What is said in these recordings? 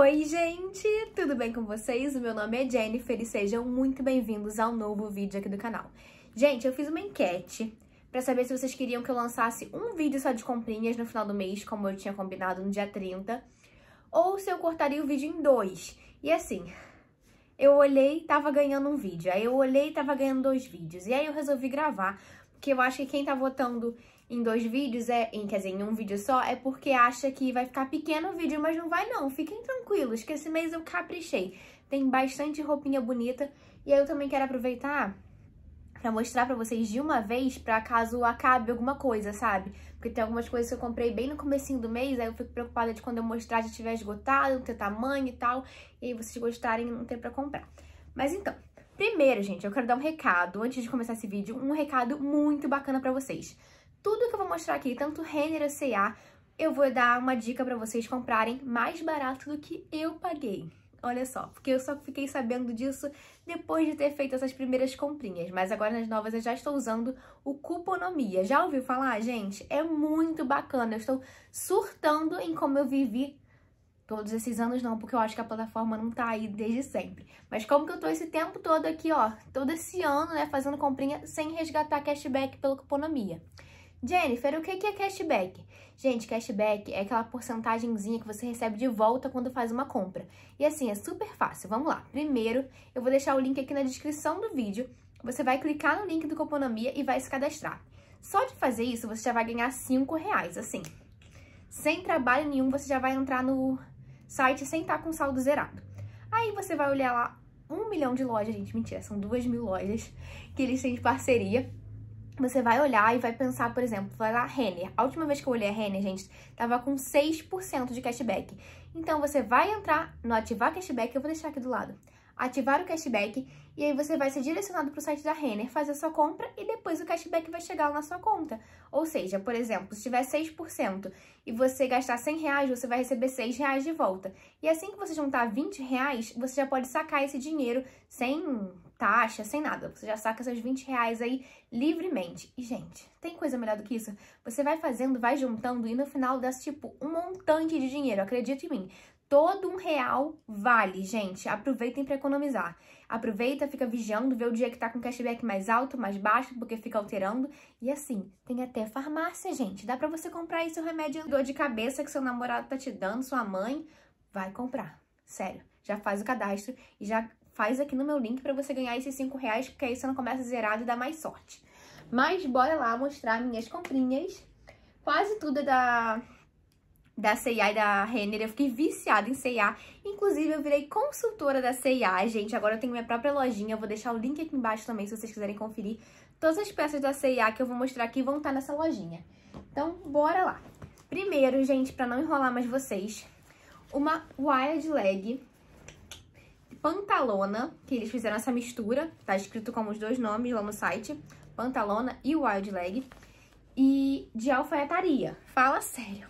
Oi, gente! Tudo bem com vocês? O meu nome é Jennifer e sejam muito bem-vindos ao novo vídeo aqui do canal. Gente, eu fiz uma enquete para saber se vocês queriam que eu lançasse um vídeo só de comprinhas no final do mês, como eu tinha combinado no dia 30, ou se eu cortaria o vídeo em dois. E assim, eu olhei tava ganhando um vídeo, aí eu olhei tava ganhando dois vídeos, e aí eu resolvi gravar, porque eu acho que quem tá votando em dois vídeos, é, em, quer dizer, em um vídeo só, é porque acha que vai ficar pequeno o vídeo, mas não vai não. Fiquem tranquilos, que esse mês eu caprichei. Tem bastante roupinha bonita e aí eu também quero aproveitar para mostrar para vocês de uma vez, para caso acabe alguma coisa, sabe? Porque tem algumas coisas que eu comprei bem no comecinho do mês, aí eu fico preocupada de quando eu mostrar já tiver esgotado, não ter tamanho e tal, e aí vocês gostarem não ter para comprar. Mas então, primeiro, gente, eu quero dar um recado, antes de começar esse vídeo, um recado muito bacana para vocês tudo que eu vou mostrar aqui, tanto Renner e C&A, eu vou dar uma dica para vocês comprarem mais barato do que eu paguei. Olha só, porque eu só fiquei sabendo disso depois de ter feito essas primeiras comprinhas, mas agora nas novas eu já estou usando o Cuponomia. Já ouviu falar, gente? É muito bacana, eu estou surtando em como eu vivi todos esses anos não, porque eu acho que a plataforma não tá aí desde sempre. Mas como que eu tô esse tempo todo aqui, ó, todo esse ano, né, fazendo comprinha sem resgatar cashback pelo Cuponomia? Jennifer, o que é cashback? Gente, cashback é aquela porcentagemzinha que você recebe de volta quando faz uma compra. E assim, é super fácil. Vamos lá. Primeiro, eu vou deixar o link aqui na descrição do vídeo. Você vai clicar no link do Coponomia e vai se cadastrar. Só de fazer isso, você já vai ganhar 5 reais, assim. Sem trabalho nenhum, você já vai entrar no site sem estar tá com saldo zerado. Aí você vai olhar lá um milhão de lojas, gente, mentira, são duas mil lojas que eles têm de parceria você vai olhar e vai pensar, por exemplo, vai lá Renner. A última vez que eu olhei a Renner, gente, tava com 6% de cashback. Então você vai entrar no ativar cashback, eu vou deixar aqui do lado. Ativar o cashback e aí você vai ser direcionado para o site da Renner, fazer a sua compra e depois o cashback vai chegar na sua conta. Ou seja, por exemplo, se tiver 6% e você gastar 100 reais, você vai receber 6 reais de volta. E assim que você juntar 20 reais, você já pode sacar esse dinheiro sem taxa, sem nada. Você já saca seus 20 reais aí livremente. E, gente, tem coisa melhor do que isso? Você vai fazendo, vai juntando e no final dá, tipo, um montante de dinheiro. Acredita em mim. Todo um real vale, gente. Aproveitem para economizar. Aproveita, fica vigiando, vê o dia que tá com cashback mais alto, mais baixo, porque fica alterando. E assim, tem até farmácia, gente. Dá para você comprar aí seu remédio de dor de cabeça que seu namorado tá te dando, sua mãe. Vai comprar. Sério já faz o cadastro e já faz aqui no meu link para você ganhar esses 5 reais, porque aí você não começa zerado e dá mais sorte. Mas bora lá mostrar minhas comprinhas. Quase tudo é da, da C&A e da Renner. Eu fiquei viciada em C&A. Inclusive, eu virei consultora da C&A, gente. Agora eu tenho minha própria lojinha. Eu vou deixar o link aqui embaixo também, se vocês quiserem conferir. Todas as peças da C&A que eu vou mostrar aqui vão estar tá nessa lojinha. Então, bora lá. Primeiro, gente, pra não enrolar mais vocês, uma wild leg Pantalona, que eles fizeram essa mistura, tá escrito como os dois nomes lá no site, Pantalona e Wild Leg, e de alfaiataria. Fala sério.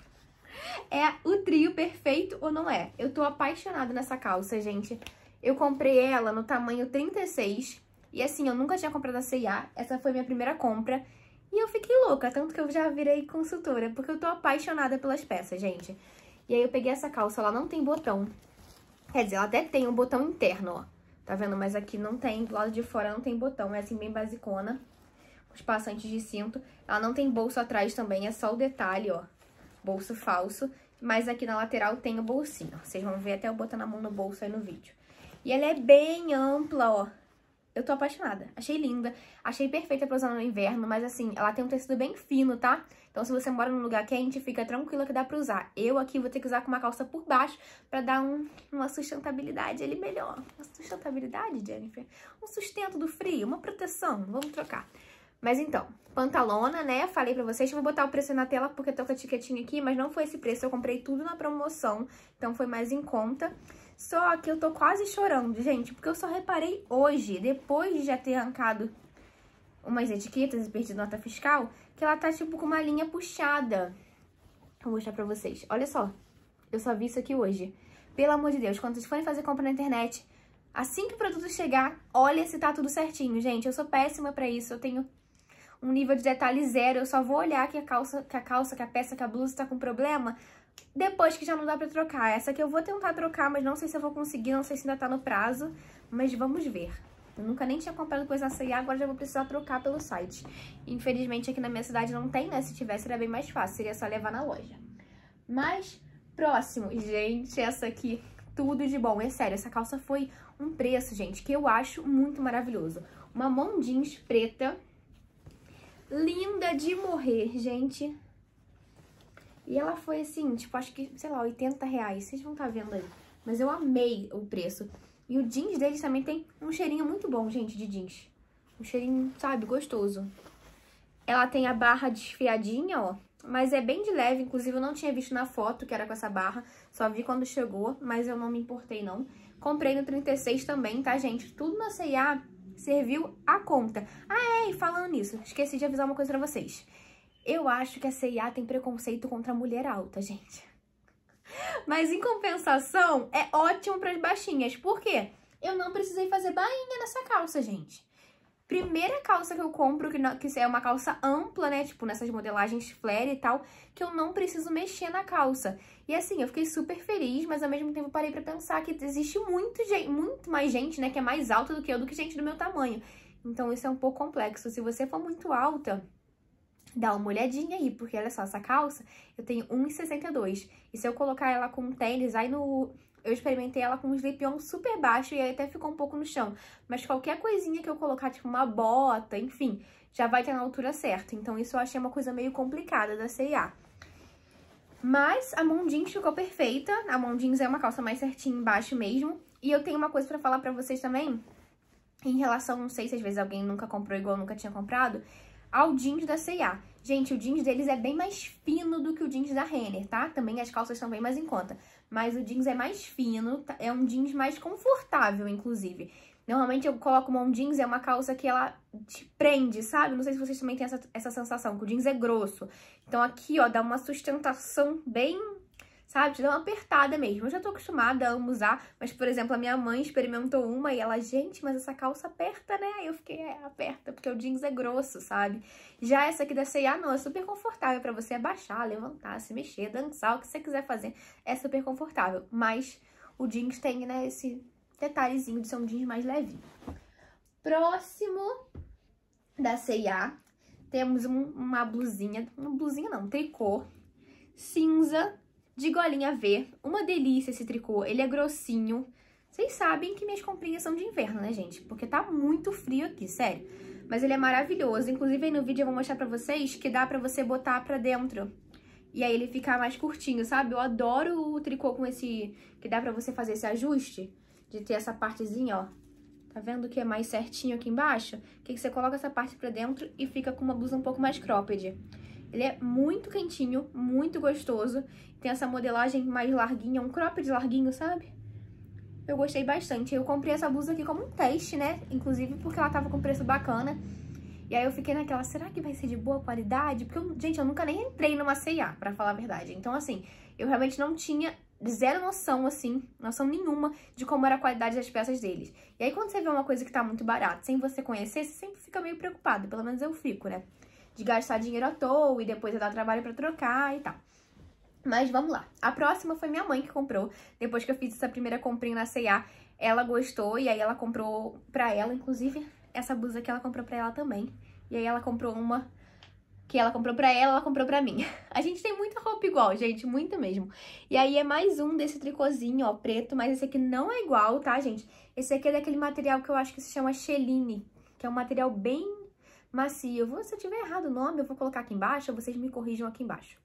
É o trio perfeito ou não é? Eu tô apaixonada nessa calça, gente. Eu comprei ela no tamanho 36, e assim, eu nunca tinha comprado a C&A, essa foi minha primeira compra, e eu fiquei louca, tanto que eu já virei consultora, porque eu tô apaixonada pelas peças, gente. E aí eu peguei essa calça, ela não tem botão, Quer dizer, ela até tem um botão interno, ó. Tá vendo? Mas aqui não tem, do lado de fora não tem botão. É assim, bem basicona. Os passantes de cinto. Ela não tem bolso atrás também, é só o detalhe, ó. Bolso falso. Mas aqui na lateral tem o bolsinho, ó. Vocês vão ver até eu botar na mão no bolso aí no vídeo. E ela é bem ampla, ó. Eu tô apaixonada. Achei linda, achei perfeita pra usar no inverno, mas assim, ela tem um tecido bem fino, tá? Então se você mora num lugar quente, fica tranquila que dá pra usar. Eu aqui vou ter que usar com uma calça por baixo pra dar um, uma sustentabilidade ali melhor. Uma sustentabilidade, Jennifer? Um sustento do frio, uma proteção. Vamos trocar. Mas então, pantalona, né? Falei pra vocês, vou botar o preço na tela porque tô com a etiquetinha aqui, mas não foi esse preço, eu comprei tudo na promoção, então foi mais em conta. Só que eu tô quase chorando, gente, porque eu só reparei hoje, depois de já ter arrancado umas etiquetas e perdido nota fiscal, que ela tá, tipo, com uma linha puxada. Vou mostrar pra vocês. Olha só, eu só vi isso aqui hoje. Pelo amor de Deus, quando vocês forem fazer compra na internet, assim que o produto chegar, olha se tá tudo certinho, gente. Eu sou péssima pra isso, eu tenho um nível de detalhe zero, eu só vou olhar que a calça, que a calça, que a peça, que a blusa tá com problema depois que já não dá pra trocar. Essa aqui eu vou tentar trocar, mas não sei se eu vou conseguir, não sei se ainda tá no prazo. Mas vamos ver. Eu nunca nem tinha comprado coisa na C&A, agora já vou precisar trocar pelo site. Infelizmente aqui na minha cidade não tem, né? Se tivesse era bem mais fácil, seria só levar na loja. Mas, próximo. Gente, essa aqui, tudo de bom. É sério, essa calça foi um preço, gente, que eu acho muito maravilhoso. Uma mão jeans preta, linda de morrer, gente. E ela foi assim, tipo, acho que, sei lá, 80 reais. Vocês vão estar tá vendo aí. Mas eu amei o preço. E o jeans deles também tem um cheirinho muito bom, gente, de jeans. Um cheirinho, sabe, gostoso. Ela tem a barra desfiadinha, ó. Mas é bem de leve, inclusive eu não tinha visto na foto que era com essa barra. Só vi quando chegou, mas eu não me importei, não. Comprei no 36 também, tá, gente? Tudo na C&A serviu a conta. Ah, é, e falando nisso, esqueci de avisar uma coisa pra vocês. Eu acho que a CIA tem preconceito contra a mulher alta, gente. Mas em compensação, é ótimo para as baixinhas. Por quê? Eu não precisei fazer bainha nessa calça, gente. Primeira calça que eu compro, que, não, que é uma calça ampla, né? Tipo, nessas modelagens flare e tal, que eu não preciso mexer na calça. E assim, eu fiquei super feliz, mas ao mesmo tempo parei pra pensar que existe muito, muito mais gente, né? Que é mais alta do que eu, do que gente do meu tamanho. Então isso é um pouco complexo. Se você for muito alta, Dá uma olhadinha aí, porque olha só, essa calça eu tenho 1,62. E se eu colocar ela com um tênis, aí no, eu experimentei ela com um slip-on super baixo e aí até ficou um pouco no chão. Mas qualquer coisinha que eu colocar, tipo uma bota, enfim, já vai ter na altura certa. Então isso eu achei uma coisa meio complicada da C&A. Mas a mão jeans ficou perfeita. A mão jeans é uma calça mais certinha embaixo mesmo. E eu tenho uma coisa pra falar pra vocês também. Em relação, não sei se às vezes alguém nunca comprou igual eu nunca tinha comprado ao jeans da C&A. Gente, o jeans deles é bem mais fino do que o jeans da Renner, tá? Também as calças estão bem mais em conta. Mas o jeans é mais fino, tá? é um jeans mais confortável, inclusive. Normalmente eu coloco uma um jeans, é uma calça que ela te prende, sabe? Não sei se vocês também têm essa, essa sensação, que o jeans é grosso. Então aqui, ó, dá uma sustentação bem sabe? Te dá uma apertada mesmo. Eu já tô acostumada a usar, mas, por exemplo, a minha mãe experimentou uma e ela, gente, mas essa calça aperta, né? Aí eu fiquei, é, aperta, porque o jeans é grosso, sabe? Já essa aqui da C&A, não, é super confortável pra você abaixar, levantar, se mexer, dançar, o que você quiser fazer, é super confortável. Mas o jeans tem, né, esse detalhezinho de ser um jeans mais levinho. Próximo da C&A, temos um, uma blusinha, uma blusinha não, um tricô cinza de golinha V. Uma delícia esse tricô, ele é grossinho. Vocês sabem que minhas comprinhas são de inverno, né, gente? Porque tá muito frio aqui, sério. Mas ele é maravilhoso. Inclusive, aí no vídeo eu vou mostrar pra vocês que dá pra você botar pra dentro. E aí ele fica mais curtinho, sabe? Eu adoro o tricô com esse... Que dá pra você fazer esse ajuste. De ter essa partezinha, ó. Tá vendo que é mais certinho aqui embaixo? Que você coloca essa parte pra dentro e fica com uma blusa um pouco mais cropped. Ele é muito quentinho, muito gostoso. Tem essa modelagem mais larguinha, um cropped larguinho, sabe? Eu gostei bastante. Eu comprei essa blusa aqui como um teste, né? Inclusive porque ela tava com preço bacana. E aí eu fiquei naquela, será que vai ser de boa qualidade? Porque, eu, gente, eu nunca nem entrei numa C&A, pra falar a verdade. Então, assim, eu realmente não tinha zero noção, assim, noção nenhuma de como era a qualidade das peças deles. E aí quando você vê uma coisa que tá muito barata, sem você conhecer, você sempre fica meio preocupado, pelo menos eu fico, né? de gastar dinheiro à toa e depois eu é dar trabalho para trocar e tal. Mas vamos lá. A próxima foi minha mãe que comprou. Depois que eu fiz essa primeira comprinha na C&A, ela gostou e aí ela comprou pra ela, inclusive essa blusa que ela comprou pra ela também. E aí ela comprou uma que ela comprou pra ela, ela comprou pra mim. A gente tem muita roupa igual, gente, muito mesmo. E aí é mais um desse tricôzinho, ó, preto, mas esse aqui não é igual, tá, gente? Esse aqui é daquele material que eu acho que se chama cheline, que é um material bem macio. Vou, se eu tiver errado o nome, eu vou colocar aqui embaixo, vocês me corrijam aqui embaixo.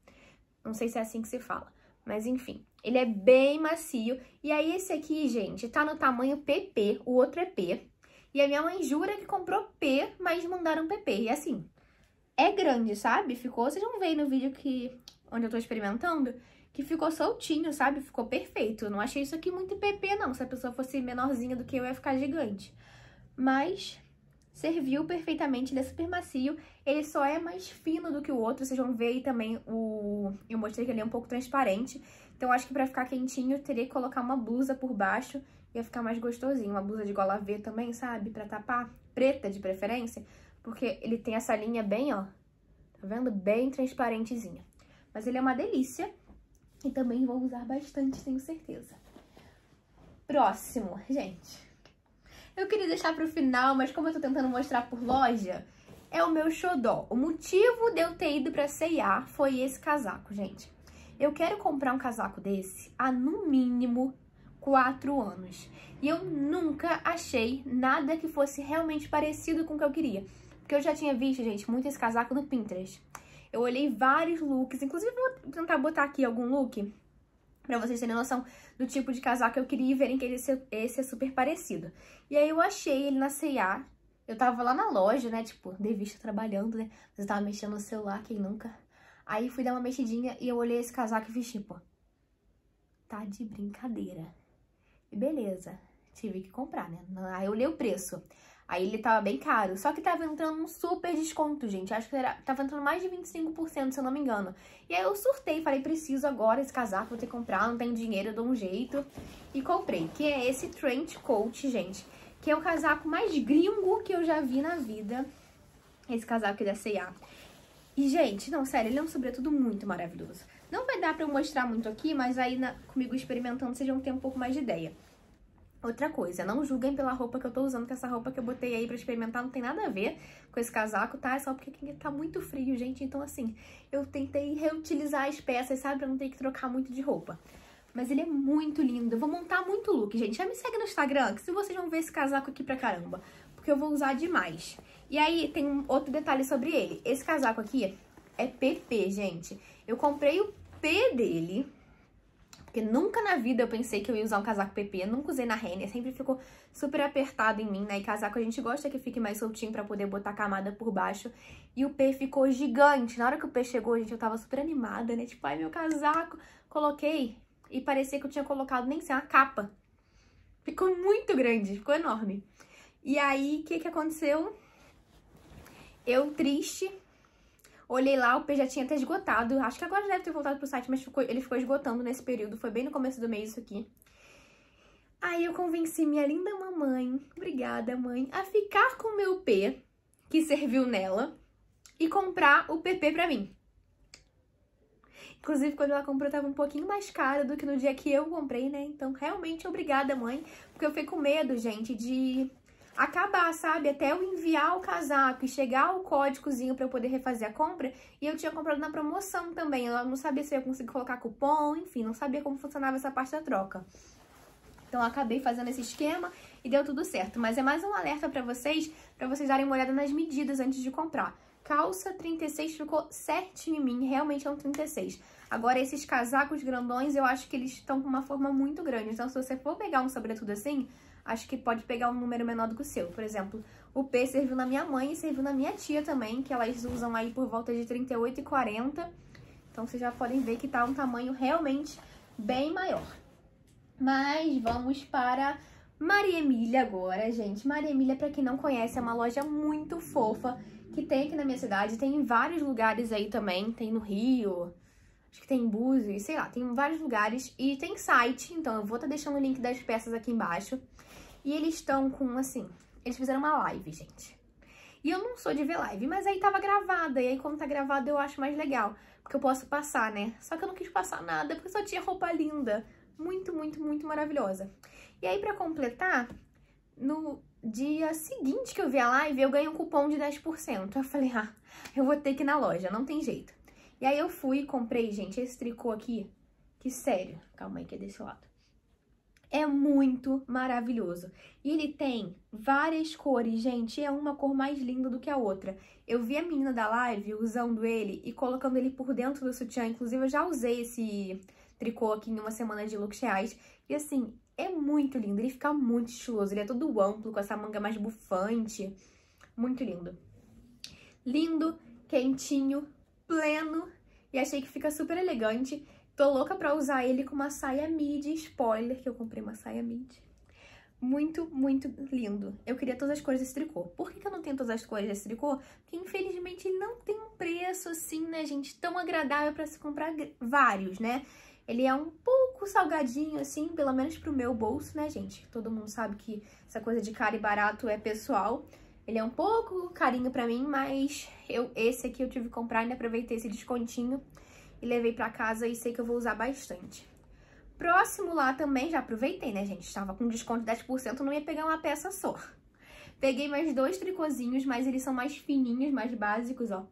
Não sei se é assim que se fala, mas enfim. Ele é bem macio. E aí esse aqui, gente, tá no tamanho PP, o outro é P. E a minha mãe jura que comprou P, mas mandaram PP. E assim, é grande, sabe? Ficou, vocês vão ver no vídeo que onde eu tô experimentando, que ficou soltinho, sabe? Ficou perfeito. não achei isso aqui muito PP, não. Se a pessoa fosse menorzinha do que eu, ia ficar gigante. Mas serviu perfeitamente, ele é super macio, ele só é mais fino do que o outro, vocês vão ver aí também o... eu mostrei que ele é um pouco transparente, então acho que pra ficar quentinho teria que colocar uma blusa por baixo, ia ficar mais gostosinho, uma blusa de gola V também, sabe, pra tapar, preta de preferência, porque ele tem essa linha bem, ó, tá vendo? Bem transparentezinha. Mas ele é uma delícia e também vou usar bastante, tenho certeza. Próximo, gente... Eu queria deixar para o final, mas como eu tô tentando mostrar por loja, é o meu xodó. O motivo de eu ter ido para C&A foi esse casaco, gente. Eu quero comprar um casaco desse há, no mínimo, quatro anos. E eu nunca achei nada que fosse realmente parecido com o que eu queria. Porque eu já tinha visto, gente, muito esse casaco no Pinterest. Eu olhei vários looks, inclusive vou tentar botar aqui algum look Pra vocês terem noção do tipo de casaco que eu queria e verem que esse, esse é super parecido. E aí eu achei ele na C&A. Eu tava lá na loja, né? Tipo, devista trabalhando, né? Mas eu tava mexendo no celular, quem nunca? Aí fui dar uma mexidinha e eu olhei esse casaco e vesti, pô. Tá de brincadeira. E beleza. Tive que comprar, né? Aí eu olhei o preço. Aí ele tava bem caro. Só que tava entrando um super desconto, gente. Acho que era, tava entrando mais de 25%, se eu não me engano. E aí eu surtei, falei, preciso agora esse casaco, vou ter que comprar, não tenho dinheiro, eu dou um jeito. E comprei, que é esse trench coat, gente. Que é o casaco mais gringo que eu já vi na vida. Esse casaco aqui é da C&A. E, gente, não, sério, ele é um sobretudo muito maravilhoso. Não vai dar pra eu mostrar muito aqui, mas aí na, comigo experimentando vocês vão ter um pouco mais de ideia. Outra coisa, não julguem pela roupa que eu tô usando, que essa roupa que eu botei aí pra experimentar não tem nada a ver com esse casaco, tá? É só porque tá muito frio, gente. Então, assim, eu tentei reutilizar as peças, sabe? Pra não ter que trocar muito de roupa. Mas ele é muito lindo. Eu vou montar muito look, gente. Já me segue no Instagram, que se vocês vão ver esse casaco aqui pra caramba. Porque eu vou usar demais. E aí, tem um outro detalhe sobre ele. Esse casaco aqui é PP, gente. Eu comprei o P dele porque nunca na vida eu pensei que eu ia usar um casaco PP, eu nunca usei na Renner, sempre ficou super apertado em mim, né? E casaco a gente gosta que fique mais soltinho pra poder botar camada por baixo. E o P ficou gigante. Na hora que o P chegou, gente, eu tava super animada, né? Tipo, ai, meu casaco. Coloquei e parecia que eu tinha colocado nem sei, uma capa. Ficou muito grande, ficou enorme. E aí, o que que aconteceu? Eu triste, Olhei lá, o P já tinha até esgotado. Acho que agora deve ter voltado pro site, mas ficou, ele ficou esgotando nesse período. Foi bem no começo do mês isso aqui. Aí eu convenci minha linda mamãe, obrigada mãe, a ficar com o meu P, que serviu nela, e comprar o PP pra mim. Inclusive, quando ela comprou, tava um pouquinho mais caro do que no dia que eu comprei, né? Então, realmente, obrigada, mãe. Porque eu fiquei com medo, gente, de acabar, sabe? Até eu enviar o casaco e chegar o códigozinho para eu poder refazer a compra. E eu tinha comprado na promoção também. Eu não sabia se eu ia conseguir colocar cupom, enfim, não sabia como funcionava essa parte da troca. Então eu acabei fazendo esse esquema e deu tudo certo. Mas é mais um alerta para vocês, para vocês darem uma olhada nas medidas antes de comprar. Calça 36 ficou certinho em mim, realmente é um 36. Agora, esses casacos grandões, eu acho que eles estão com uma forma muito grande. Então, se você for pegar um sobretudo assim, acho que pode pegar um número menor do que o seu. Por exemplo, o P serviu na minha mãe e serviu na minha tia também, que elas usam aí por volta de 38 e 40. Então, vocês já podem ver que tá um tamanho realmente bem maior. Mas vamos para Maria Emília agora, gente. Maria Emília, para quem não conhece, é uma loja muito fofa que tem aqui na minha cidade. Tem em vários lugares aí também. Tem no Rio, acho que tem Búzios, sei lá, tem vários lugares. E tem site, então eu vou estar tá deixando o link das peças aqui embaixo. E eles estão com, assim, eles fizeram uma live, gente. E eu não sou de ver live, mas aí tava gravada, e aí como tá gravada eu acho mais legal, porque eu posso passar, né? Só que eu não quis passar nada, porque só tinha roupa linda, muito, muito, muito maravilhosa. E aí pra completar, no dia seguinte que eu vi a live, eu ganhei um cupom de 10%. Eu falei, ah, eu vou ter que ir na loja, não tem jeito. E aí eu fui e comprei, gente, esse tricô aqui, que sério, calma aí que é desse lado. É muito maravilhoso. E ele tem várias cores, gente, e é uma cor mais linda do que a outra. Eu vi a menina da live usando ele e colocando ele por dentro do sutiã. Inclusive, eu já usei esse tricô aqui em uma semana de looks reais. E assim, é muito lindo, ele fica muito estiloso. Ele é todo amplo, com essa manga mais bufante. Muito lindo. Lindo, quentinho, pleno e achei que fica super elegante. Tô louca pra usar ele com uma saia midi, spoiler, que eu comprei uma saia midi. Muito, muito lindo. Eu queria todas as cores desse tricô. Por que, que eu não tenho todas as cores desse tricô? Porque, infelizmente, ele não tem um preço, assim, né, gente, tão agradável pra se comprar vários, né? Ele é um pouco salgadinho, assim, pelo menos pro meu bolso, né, gente? Todo mundo sabe que essa coisa de caro e barato é pessoal. Ele é um pouco carinho pra mim, mas eu, esse aqui eu tive que comprar, ainda aproveitei esse descontinho e levei pra casa e sei que eu vou usar bastante. Próximo lá também, já aproveitei, né, gente? Estava com desconto de 10%, não ia pegar uma peça só. Peguei mais dois tricôzinhos, mas eles são mais fininhos, mais básicos, ó.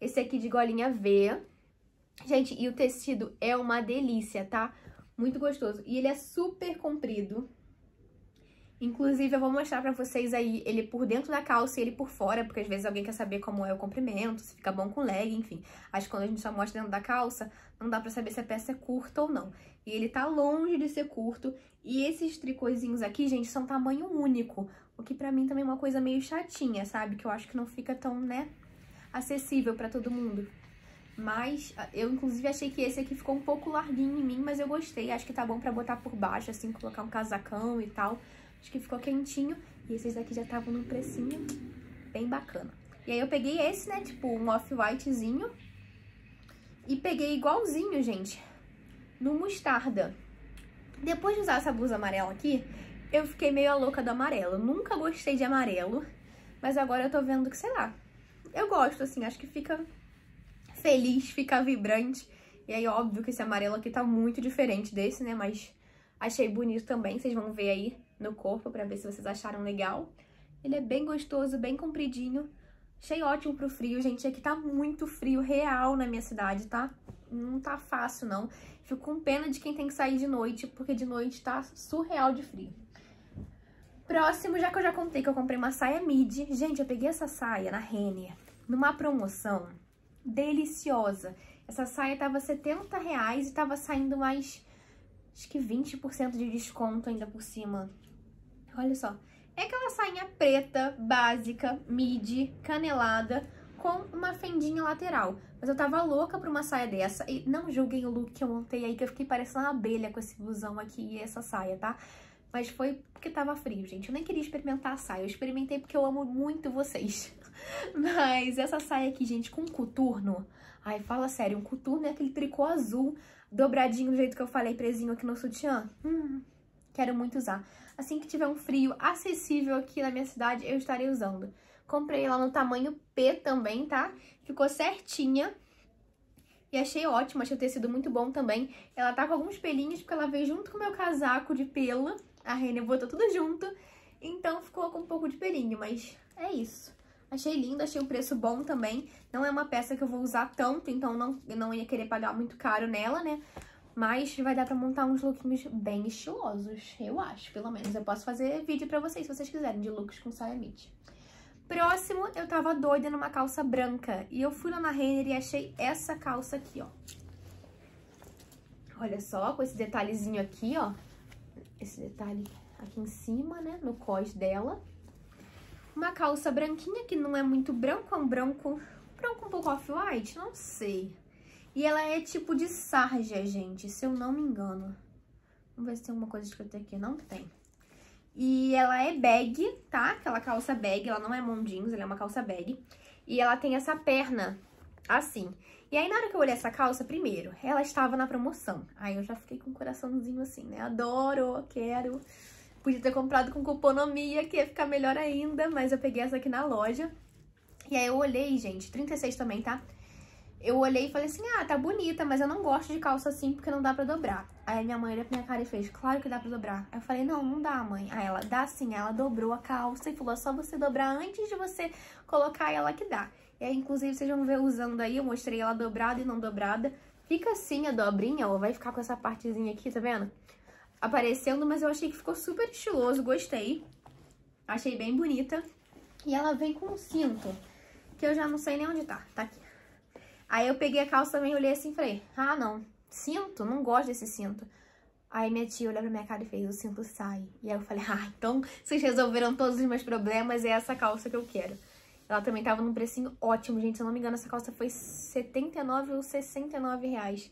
Esse aqui de golinha V. Gente, e o tecido é uma delícia, tá? Muito gostoso. E ele é super comprido. Inclusive, eu vou mostrar pra vocês aí ele por dentro da calça e ele por fora, porque às vezes alguém quer saber como é o comprimento, se fica bom com leg, enfim. Acho que quando a gente só mostra dentro da calça, não dá pra saber se a peça é curta ou não. E ele tá longe de ser curto. E esses tricôzinhos aqui, gente, são tamanho único. O que pra mim também é uma coisa meio chatinha, sabe? Que eu acho que não fica tão, né, acessível pra todo mundo. Mas ah, eu, inclusive, achei que esse aqui ficou um pouco larguinho em mim, mas eu gostei. Acho que tá bom pra botar por baixo, assim, colocar um casacão e tal. Acho que ficou quentinho. E esses daqui já estavam num precinho bem bacana. E aí eu peguei esse, né, tipo um off-whitezinho. E peguei igualzinho, gente, no mostarda. Depois de usar essa blusa amarela aqui, eu fiquei meio a louca do amarelo. Nunca gostei de amarelo, mas agora eu tô vendo que, sei lá, eu gosto, assim, acho que fica feliz, fica vibrante. E aí, óbvio que esse amarelo aqui tá muito diferente desse, né, mas achei bonito também, vocês vão ver aí no corpo para ver se vocês acharam legal. Ele é bem gostoso, bem compridinho. Achei ótimo pro frio, gente. Aqui tá muito frio, real, na minha cidade, tá? Não tá fácil, não. Fico com pena de quem tem que sair de noite, porque de noite tá surreal de frio. Próximo, já que eu já contei que eu comprei uma saia midi Gente, eu peguei essa saia na Renner numa promoção deliciosa. Essa saia tava 70 reais e tava saindo mais, acho que 20% de desconto ainda por cima. Olha só. É aquela sainha preta, básica, midi, canelada, com uma fendinha lateral. Mas eu tava louca pra uma saia dessa. E não julguem o look que eu montei aí, que eu fiquei parecendo uma abelha com esse blusão aqui e essa saia, tá? Mas foi porque tava frio, gente. Eu nem queria experimentar a saia. Eu experimentei porque eu amo muito vocês. Mas essa saia aqui, gente, com coturno... Ai, fala sério, um coturno é aquele tricô azul, dobradinho do jeito que eu falei, presinho aqui no sutiã. Hum, Quero muito usar. Assim que tiver um frio acessível aqui na minha cidade, eu estarei usando. Comprei ela no tamanho P também, tá? Ficou certinha. E achei ótimo, achei o tecido muito bom também. Ela tá com alguns pelinhos, porque ela veio junto com o meu casaco de pelo. A Renner botou tudo junto. Então ficou com um pouco de pelinho, mas é isso. Achei lindo, achei o preço bom também. Não é uma peça que eu vou usar tanto, então não, eu não ia querer pagar muito caro nela, né? Mas vai dar pra montar uns lookinhos bem estilosos, eu acho, pelo menos. Eu posso fazer vídeo pra vocês, se vocês quiserem, de looks com saia midi. Próximo, eu tava doida numa calça branca. E eu fui lá na Renner e achei essa calça aqui, ó. Olha só, com esse detalhezinho aqui, ó. Esse detalhe aqui em cima, né, no cós dela. Uma calça branquinha, que não é muito branco, é um branco... Branco um pouco off-white? Não sei. E ela é tipo de sarja, gente, se eu não me engano. Vamos ver se tem alguma coisa escrita aqui. Não tem. E ela é bag, tá? Aquela calça bag, ela não é mom ela é uma calça bag. E ela tem essa perna assim. E aí, na hora que eu olhei essa calça, primeiro, ela estava na promoção. Aí eu já fiquei com um coraçãozinho assim, né? Adoro, quero. Podia ter comprado com cuponomia, que ia ficar melhor ainda, mas eu peguei essa aqui na loja. E aí eu olhei, gente, 36 também, tá? Eu olhei e falei assim, ah, tá bonita, mas eu não gosto de calça assim porque não dá pra dobrar. Aí minha mãe olhou pra minha cara e fez, claro que dá pra dobrar. Aí eu falei, não, não dá, mãe. Aí ela, dá sim. Aí ela dobrou a calça e falou, é só você dobrar antes de você colocar ela que dá. E aí, inclusive, vocês vão ver usando aí, eu mostrei ela dobrada e não dobrada. Fica assim a dobrinha, ó, vai ficar com essa partezinha aqui, tá vendo? Aparecendo, mas eu achei que ficou super estiloso, gostei. Achei bem bonita. E ela vem com um cinto, que eu já não sei nem onde tá, tá aqui. Aí eu peguei a calça também, olhei assim e falei, ah, não, cinto, não gosto desse cinto. Aí minha tia olhou pra minha cara e fez, o cinto sai. E aí eu falei, ah, então vocês resolveram todos os meus problemas, é essa calça que eu quero. Ela também tava num precinho ótimo, gente. Se eu não me engano, essa calça foi 79 ou 69 reais.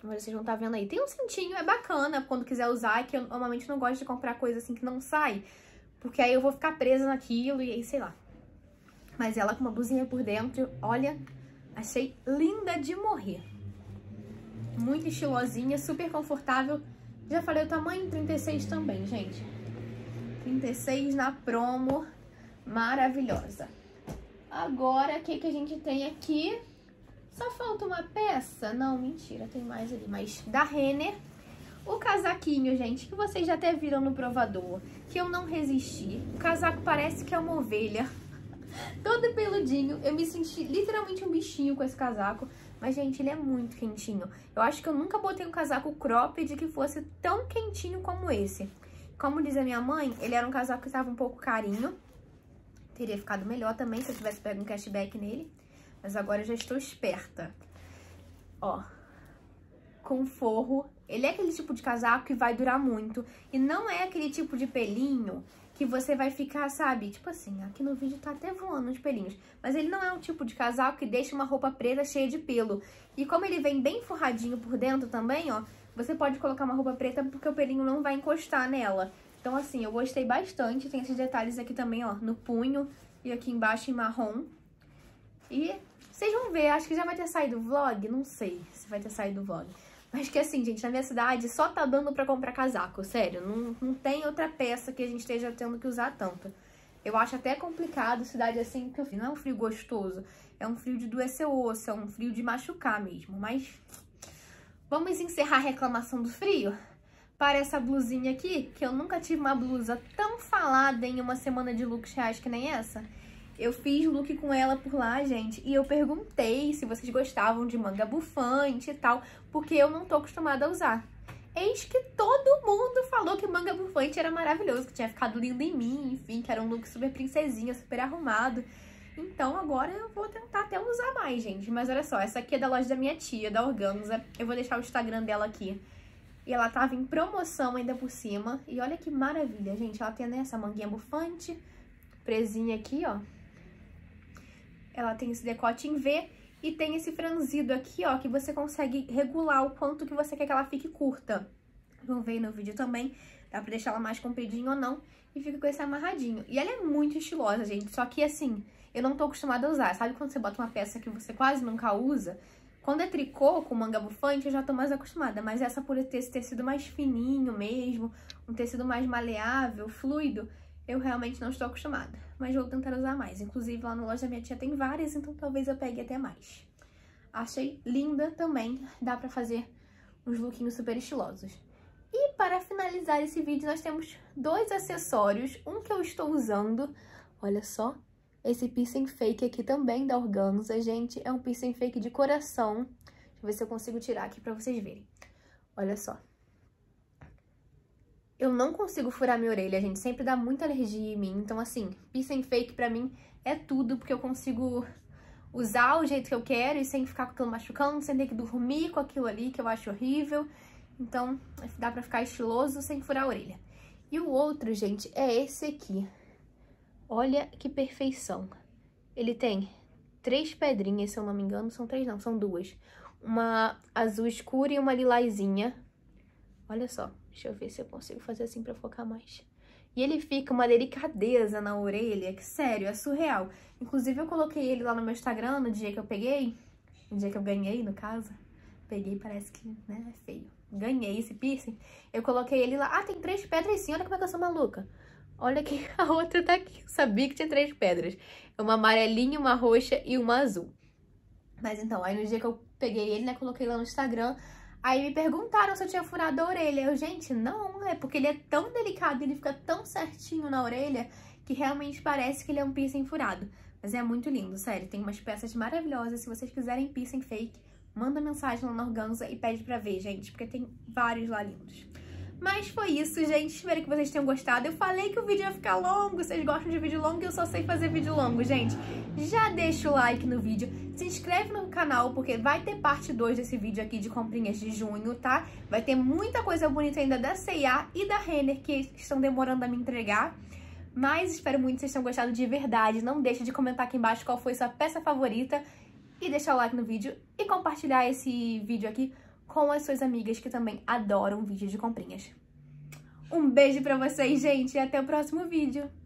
Mas vocês vão estar tá vendo aí. Tem um cintinho, é bacana quando quiser usar, que eu normalmente não gosto de comprar coisa assim que não sai. Porque aí eu vou ficar presa naquilo e aí, sei lá. Mas ela com uma blusinha por dentro, olha, Achei linda de morrer. Muito estilosinha, super confortável. Já falei o tamanho, 36 também, gente. 36 na promo, maravilhosa. Agora, o que, que a gente tem aqui? Só falta uma peça? Não, mentira, tem mais ali, mas da Renner. O casaquinho, gente, que vocês já até viram no provador, que eu não resisti. O casaco parece que é uma ovelha todo peludinho. Eu me senti literalmente um bichinho com esse casaco. Mas, gente, ele é muito quentinho. Eu acho que eu nunca botei um casaco cropped que fosse tão quentinho como esse. Como diz a minha mãe, ele era um casaco que estava um pouco carinho. Teria ficado melhor também se eu tivesse pego um cashback nele. Mas agora eu já estou esperta. Ó, com forro. Ele é aquele tipo de casaco que vai durar muito. E não é aquele tipo de pelinho que você vai ficar, sabe? Tipo assim, aqui no vídeo tá até voando os pelinhos. Mas ele não é um tipo de casal que deixa uma roupa preta cheia de pelo. E como ele vem bem forradinho por dentro também, ó, você pode colocar uma roupa preta porque o pelinho não vai encostar nela. Então, assim, eu gostei bastante. Tem esses detalhes aqui também, ó, no punho e aqui embaixo em marrom. E vocês vão ver, acho que já vai ter saído o vlog, não sei se vai ter saído o vlog. Acho que assim, gente, na minha cidade só tá dando pra comprar casaco, sério. Não, não tem outra peça que a gente esteja tendo que usar tanto. Eu acho até complicado cidade assim, porque não é um frio gostoso. É um frio de doer osso, é um frio de machucar mesmo. Mas vamos encerrar a reclamação do frio? Para essa blusinha aqui, que eu nunca tive uma blusa tão falada em uma semana de looks reais que nem essa. Eu fiz look com ela por lá, gente, e eu perguntei se vocês gostavam de manga bufante e tal, porque eu não tô acostumada a usar. Eis que todo mundo falou que manga bufante era maravilhoso, que tinha ficado lindo em mim, enfim, que era um look super princesinha, super arrumado. Então agora eu vou tentar até usar mais, gente. Mas olha só, essa aqui é da loja da minha tia, da Organza. Eu vou deixar o Instagram dela aqui. E ela tava em promoção ainda por cima. E olha que maravilha, gente. Ela tem né, essa manguinha bufante, presinha aqui, ó. Ela tem esse decote em V e tem esse franzido aqui, ó, que você consegue regular o quanto que você quer que ela fique curta. Vão ver no vídeo também, dá pra deixar ela mais compridinha ou não, e fica com esse amarradinho. E ela é muito estilosa, gente, só que assim, eu não tô acostumada a usar. Sabe quando você bota uma peça que você quase nunca usa? Quando é tricô com manga bufante, eu já tô mais acostumada, mas essa por ter esse tecido mais fininho mesmo, um tecido mais maleável, fluido, eu realmente não estou acostumada, mas vou tentar usar mais. Inclusive, lá no loja da minha tia tem várias, então talvez eu pegue até mais. Achei linda também, dá pra fazer uns lookinhos super estilosos. E para finalizar esse vídeo, nós temos dois acessórios. Um que eu estou usando, olha só, esse piercing fake aqui também da Organza, gente. É um piercing fake de coração. Deixa eu ver se eu consigo tirar aqui pra vocês verem. Olha só eu não consigo furar minha orelha, gente. Sempre dá muita alergia em mim. Então, assim, piercing fake pra mim é tudo, porque eu consigo usar o jeito que eu quero e sem ficar com aquilo machucando, sem ter que dormir com aquilo ali, que eu acho horrível. Então, dá pra ficar estiloso sem furar a orelha. E o outro, gente, é esse aqui. Olha que perfeição. Ele tem três pedrinhas, se eu não me engano. São três não, são duas. Uma azul escura e uma lilazinha. Olha só. Deixa eu ver se eu consigo fazer assim pra focar mais. E ele fica uma delicadeza na orelha, que sério, é surreal. Inclusive eu coloquei ele lá no meu Instagram no dia que eu peguei, no dia que eu ganhei, no caso. Peguei, parece que, né, é feio. Ganhei esse piercing. Eu coloquei ele lá. Ah, tem três pedras sim, olha como é que eu sou maluca. Olha que a outra tá aqui. Eu sabia que tinha três pedras. Uma amarelinha, uma roxa e uma azul. Mas então, aí no dia que eu peguei ele, né, coloquei lá no Instagram. Aí me perguntaram se eu tinha furado a orelha. Eu, gente, não, é porque ele é tão delicado, ele fica tão certinho na orelha que realmente parece que ele é um piercing furado. Mas é muito lindo, sério. Tem umas peças maravilhosas. Se vocês quiserem piercing fake, manda mensagem lá na Organza e pede pra ver, gente, porque tem vários lá lindos. Mas foi isso, gente. Espero que vocês tenham gostado. Eu falei que o vídeo ia ficar longo. Vocês gostam de vídeo longo? Eu só sei fazer vídeo longo, gente. Já deixa o like no vídeo. Se inscreve no canal, porque vai ter parte 2 desse vídeo aqui de comprinhas de junho, tá? Vai ter muita coisa bonita ainda da C&A e da Renner, que estão demorando a me entregar. Mas espero muito que vocês tenham gostado de verdade. Não deixe de comentar aqui embaixo qual foi sua peça favorita e deixar o like no vídeo e compartilhar esse vídeo aqui com as suas amigas que também adoram vídeo de comprinhas. Um beijo pra vocês, gente, e até o próximo vídeo!